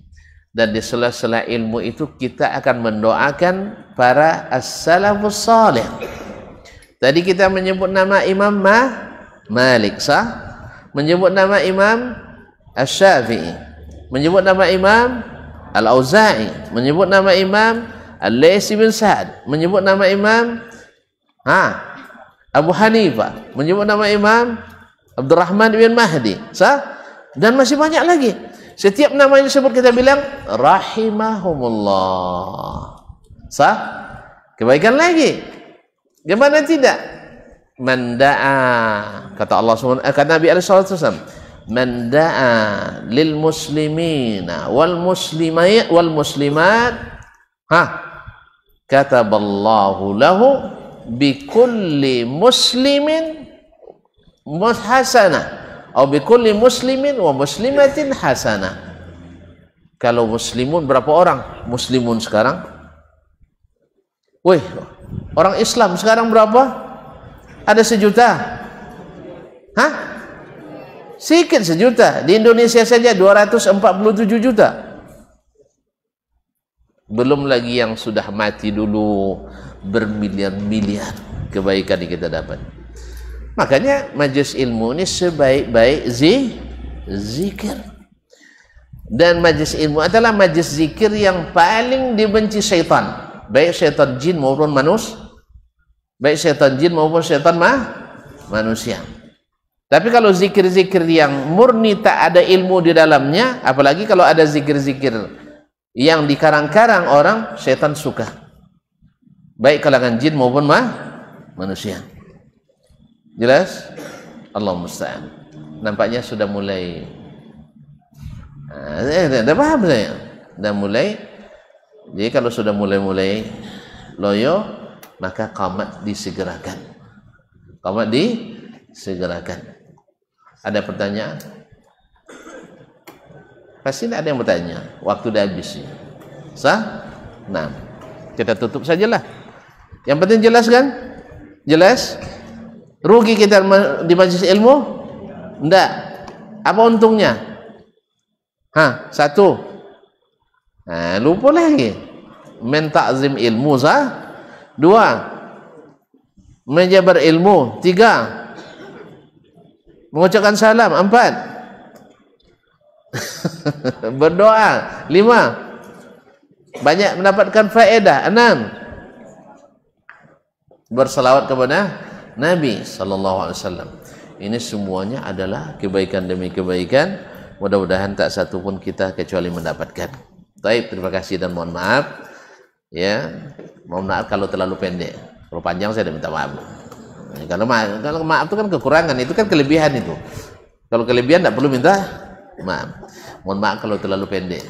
dan di sela-sela ilmu itu kita akan mendoakan para as-salafus salih tadi kita menyebut nama Imam Ma Malik sah menyebut nama Imam Asy-Syafi'i menyebut nama Imam Al-Auza'i menyebut nama Imam Al-Laisi bin Sa'ad menyebut nama Imam ha Abu Hanifah menyebut nama Imam Abdurrahman bin Mahdi sah dan masih banyak lagi setiap nama yang disebut kita bilang rahimahumullah sah kebaikan lagi gimana tidak Manda'ah kata Allah SWT eh, kata Nabi SAW man lil muslimina wal muslimat wal muslimat ha kataballahu lahu bikulli muslimin hasanah atau bikulli muslimin wa muslimatin hasana. kalau muslimun berapa orang muslimun sekarang Wih, orang Islam sekarang berapa? Ada sejuta. Hah? Sikit sejuta. Di Indonesia saja 247 juta. belum lagi yang sudah mati dulu bermiliar-miliar kebaikan yang kita dapat makanya majelis ilmu ini sebaik-baik zi, zikir dan majelis ilmu adalah majelis zikir yang paling dibenci setan baik setan jin maupun manusia baik setan jin maupun setan mah manusia tapi kalau zikir-zikir yang murni tak ada ilmu di dalamnya apalagi kalau ada zikir-zikir yang dikarang-karang orang setan suka baik kalangan jin maupun mah manusia jelas Allah musta'an nampaknya sudah mulai ah, eh, eh apa paham saya sudah mulai jadi kalau sudah mulai-mulai loyo maka kamat disegerakan kamat disegerakan ada pertanyaan Pasti ada yang bertanya. Waktu dah habis. Ya. Sah? Nah, kita tutup sajalah. Yang penting jelas kan? Jelas? Rugi kita di ilmu? Enggak. Apa untungnya? Hah, satu. Nah, lupa lagi. Men ilmu sah? Dua. Menjabar ilmu. Tiga. Mengucapkan salam. Empat. berdoa lima banyak mendapatkan faedah enam berselawat kepada Nabi sallallahu alaihi wasallam ini semuanya adalah kebaikan demi kebaikan mudah-mudahan tak satu pun kita kecuali mendapatkan baik terima kasih dan mohon maaf ya mohon maaf kalau terlalu pendek kalau panjang saya minta maaf kalau maaf, kalau maaf itu kan kekurangan itu kan kelebihan itu kalau kelebihan tidak perlu minta Maaf. Mohon maaf kalau terlalu pendek.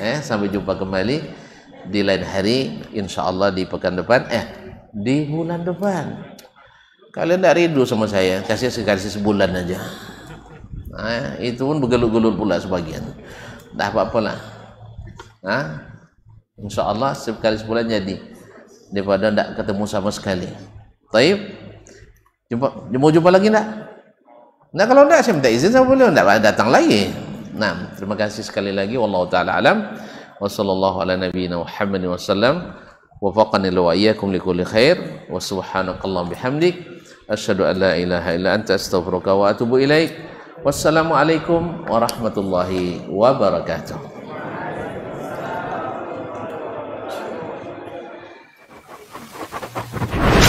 Eh, sampai jumpa kembali di lain hari, insya Allah di pekan depan, eh di bulan depan. Kalian tidak rindu sama saya, kasih sekali sebulan aja. Nah, itu pun bergelut gelut pula sebagian. Tidak apa-apa lah. Nah, insya Allah sekali sebulan jadi daripada tidak ketemu sama sekali. Taib, jumpa, mau jumpa lagi tidak? Nah kalau tidak saya minta izin sama beliau tidak datang lagi. Nah terima kasih sekali lagi. Wallahu taala alam. ala nabiyina Muhammad wasallam. khair. bihamdik. an la ilaha illa anta astaghfiruka wa atubu ilaik. Wassalamualaikum warahmatullahi wabarakatuh.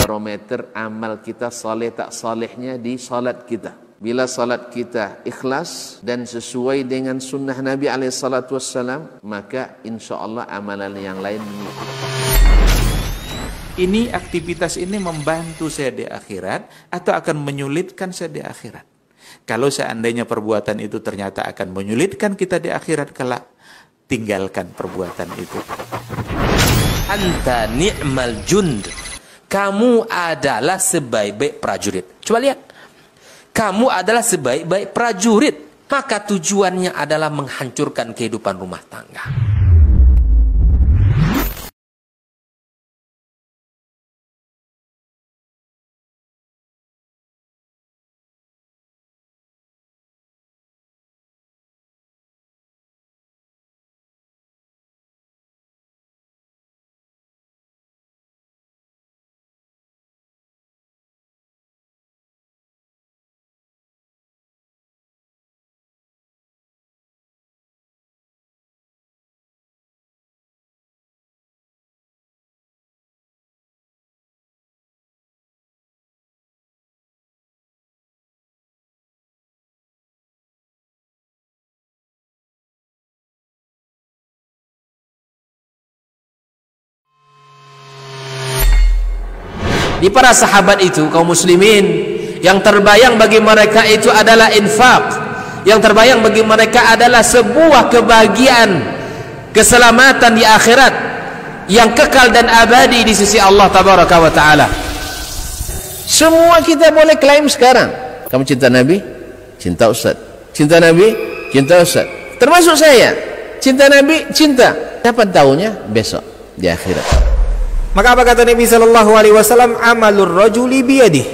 barometer amal kita saleh tak salehnya di salat kita. Bila salat kita ikhlas dan sesuai dengan sunnah Nabi SAW, maka insya Allah amalan yang lain mengikuti. Ini aktivitas ini membantu saya di akhirat atau akan menyulitkan saya di akhirat. Kalau seandainya perbuatan itu ternyata akan menyulitkan kita di akhirat kelak, tinggalkan perbuatan itu. Anta ni'mal jund. Kamu adalah sebaik-baik prajurit. Coba lihat kamu adalah sebaik-baik prajurit. Maka tujuannya adalah menghancurkan kehidupan rumah tangga. di para sahabat itu kaum muslimin yang terbayang bagi mereka itu adalah infak yang terbayang bagi mereka adalah sebuah kebahagiaan keselamatan di akhirat yang kekal dan abadi di sisi Allah tabaraka wa taala semua kita boleh klaim sekarang kamu cinta nabi cinta ustaz cinta nabi cinta ustaz termasuk saya cinta nabi cinta kapan tahunya besok di akhirat Maka apa kata Nabi Shallallahu Alaihi Wasallam? Amalur rojuli biyadih.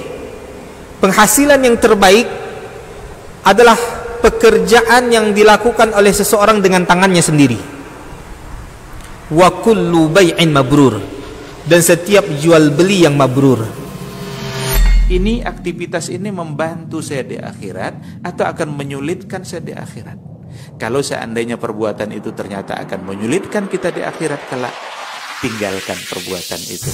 Penghasilan yang terbaik adalah pekerjaan yang dilakukan oleh seseorang dengan tangannya sendiri. Wa kullu bay'in mabrur dan setiap jual beli yang mabrur. Ini aktivitas ini membantu saya di akhirat atau akan menyulitkan saya di akhirat. Kalau seandainya perbuatan itu ternyata akan menyulitkan kita di akhirat kelak, tinggalkan perbuatan itu.